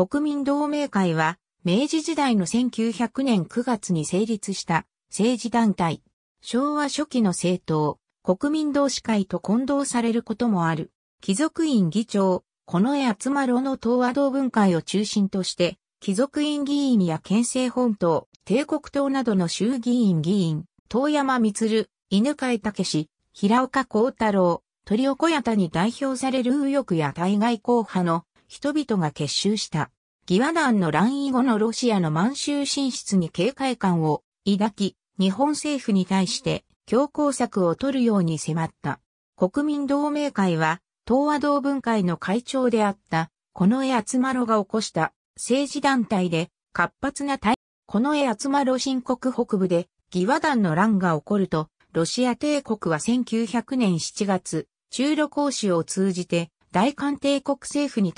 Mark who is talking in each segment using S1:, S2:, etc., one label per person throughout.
S1: 国民同盟会は、明治時代の1900年9月に成立した政治団体、昭和初期の政党、国民同士会と混同されることもある。貴族院議長、この絵集まろの東和同文会を中心として、貴族院議員や県政本党、帝国党などの衆議院議員、遠山光、犬飼武平岡幸太郎、鳥岡谷田に代表される右翼や対外硬派の人々が結集した。義和団の乱以後のロシアの満州進出に警戒感を抱き、日本政府に対して強硬策を取るように迫った。国民同盟会は、東亜同文会の会長であった、この江厚丸が起こした政治団体で活発な対、この江厚丸新国北部で義和団の乱が起こると、ロシア帝国は1900年7月、中露講師を通じて大韓帝国政府に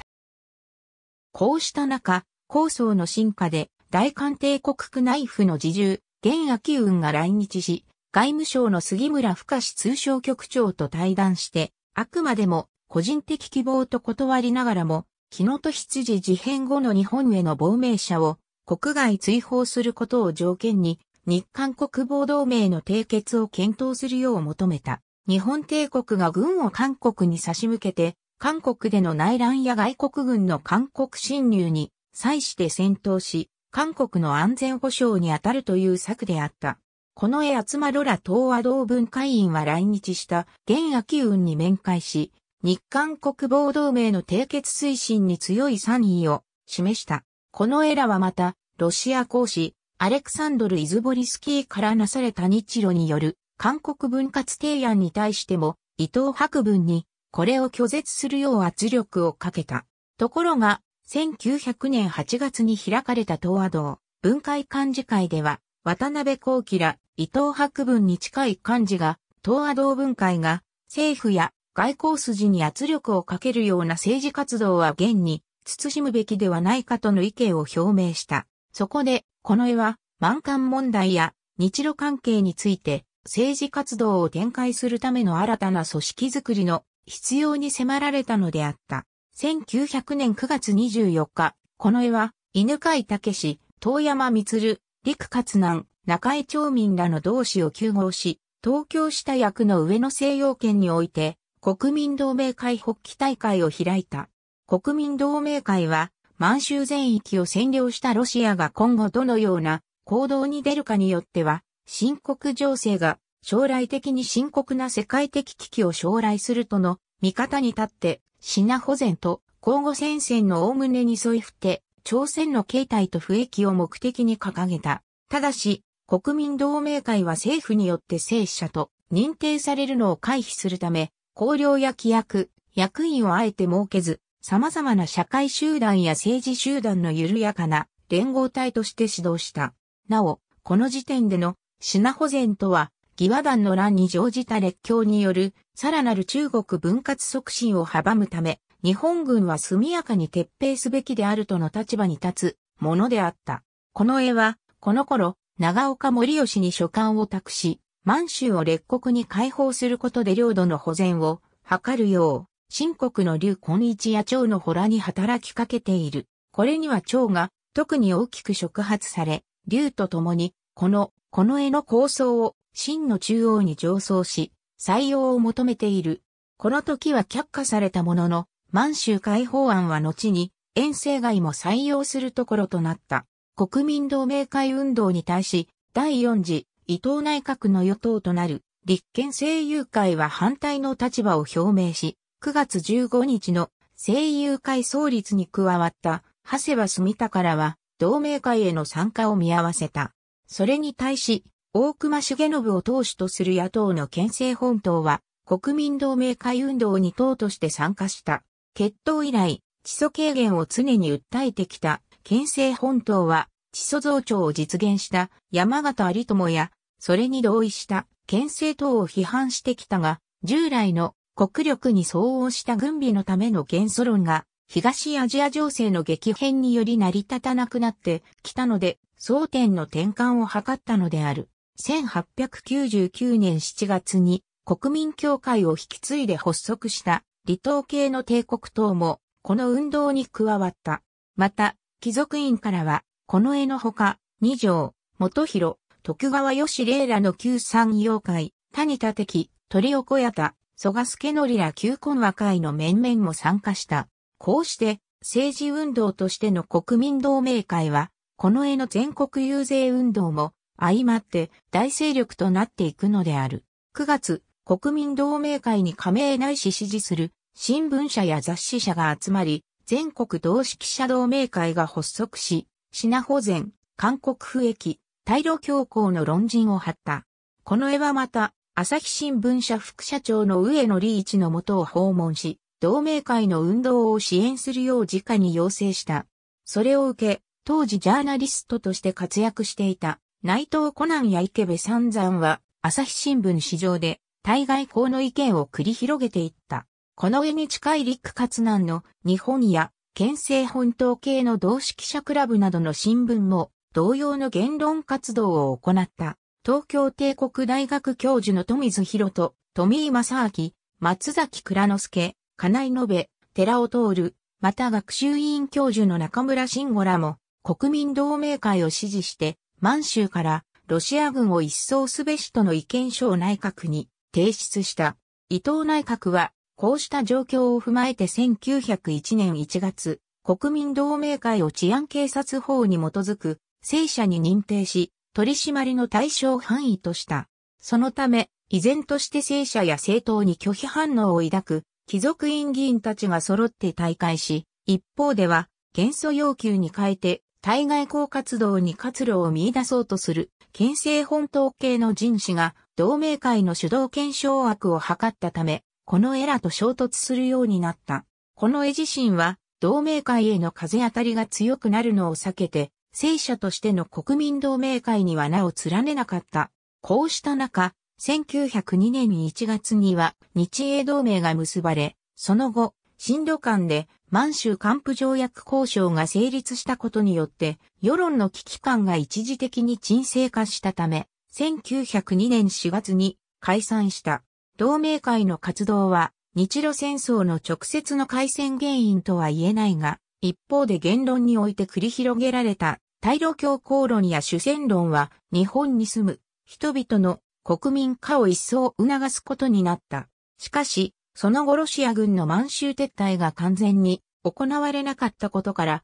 S1: こうした中、構想の進化で大韓帝国区内府の自重、現秋雲が来日し、外務省の杉村深志通商局長と対談して、あくまでも個人的希望と断りながらも、木野と羊事変後の日本への亡命者を国外追放することを条件に、日韓国防同盟の締結を検討するよう求めた。日本帝国が軍を韓国に差し向けて、韓国での内乱や外国軍の韓国侵入に際して戦闘し、韓国の安全保障に当たるという策であった。この絵集まろら東和同文会員は来日した現秋運に面会し、日韓国防同盟の締結推進に強い賛意を示した。このエラはまた、ロシア講師、アレクサンドル・イズボリスキーからなされた日露による韓国分割提案に対しても、伊藤博文にこれを拒絶するよう圧力をかけた。ところが、1900年8月に開かれた東亜道文会幹事会では、渡辺幸喜ら伊藤博文に近い幹事が、東亜道文会が政府や外交筋に圧力をかけるような政治活動は現に慎むべきではないかとの意見を表明した。そこで、この絵は、満館問題や日露関係について政治活動を展開するための新たな組織づくりの必要に迫られたのであった。1900年9月24日、この絵は、犬飼武史、遠山光、陸勝南、中江町民らの同志を救合し、東京下役の上野西洋圏において、国民同盟会北起大会を開いた。国民同盟会は、満州全域を占領したロシアが今後どのような行動に出るかによっては、深刻情勢が将来的に深刻な世界的危機を将来するとの見方に立って、品保全と交互戦線の概ねに沿い振って、朝鮮の形態と不益を目的に掲げた。ただし、国民同盟会は政府によって聖者と認定されるのを回避するため、公領や規約、役員をあえて設けず、様々な社会集団や政治集団の緩やかな連合体として指導した。なお、この時点での品保全とは、義和団の乱に乗じた列強による、さらなる中国分割促進を阻むため、日本軍は速やかに撤兵すべきであるとの立場に立つものであった。この絵は、この頃、長岡森吉に書簡を託し、満州を列国に解放することで領土の保全を図るよう、新国の劉根一や蝶の洞に働きかけている。これには蝶が特に大きく触発され、劉と共に、このこの絵の構想を真の中央に上層し、採用を求めている。この時は却下されたものの、満州解放案は後に、遠征外も採用するところとなった。国民同盟会運動に対し、第四次、伊藤内閣の与党となる、立憲政友会は反対の立場を表明し、9月15日の政友会創立に加わった、長谷場住田からは、同盟会への参加を見合わせた。それに対し、大隈重信を党首とする野党の県政本党は、国民同盟会運動に党として参加した。決闘以来、地租軽減を常に訴えてきた、県政本党は、地租増長を実現した山形有友や、それに同意した県政党を批判してきたが、従来の国力に相応した軍備のための元素論が東アジア情勢の激変により成り立たなくなってきたので、争点の転換を図ったのである。1899年7月に国民協会を引き継いで発足した離島系の帝国党もこの運動に加わった。また、貴族院からは、この絵のほか、二条、元広、徳川義霊らの旧産業会、谷田敵、鳥岡屋田、蘇我助則ら旧婚和会の面々も参加した。こうして政治運動としての国民同盟会は、この絵の全国遊説運動も相まって大勢力となっていくのである。9月、国民同盟会に加盟ないし支持する新聞社や雑誌社が集まり、全国同識者同盟会が発足し、品保全、韓国不益、大路強行の論陣を張った。この絵はまた、朝日新聞社副社長の上野理一のもとを訪問し、同盟会の運動を支援するよう直に要請した。それを受け、当時ジャーナリストとして活躍していた内藤コナンや池部三山は朝日新聞市場で対外交の意見を繰り広げていった。この上に近い陸活難の日本や県政本島系の同識者クラブなどの新聞も同様の言論活動を行った。東京帝国大学教授の富津博と富井正明、松崎倉之助、金井延、寺尾る、また学習委員教授の中村慎吾らも、国民同盟会を支持して、満州からロシア軍を一掃すべしとの意見書を内閣に提出した。伊藤内閣は、こうした状況を踏まえて1901年1月、国民同盟会を治安警察法に基づく、正社に認定し、取り締まりの対象範囲とした。そのため、依然として正社や政党に拒否反応を抱く貴族院議員たちが揃って大会し、一方では、元素要求に変えて、対外交活動に活路を見出そうとする、県政本島系の人士が、同盟会の主導権掌握を図ったため、このエラと衝突するようになった。この絵自身は、同盟会への風当たりが強くなるのを避けて、聖者としての国民同盟会には名を連ねなかった。こうした中、1902年1月には日英同盟が結ばれ、その後、新露間で満州還付条約交渉が成立したことによって、世論の危機感が一時的に沈静化したため、1902年4月に解散した。同盟会の活動は、日露戦争の直接の開戦原因とは言えないが、一方で言論において繰り広げられた、大露教皇論や主戦論は、日本に住む人々の国民化を一層促すことになった。しかし、その後ロシア軍の満州撤退が完全に行われなかったことから、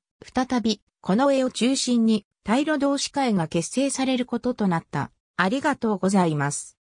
S1: 再び、この絵を中心に、退路同士会が結成されることとなった。ありがとうございます。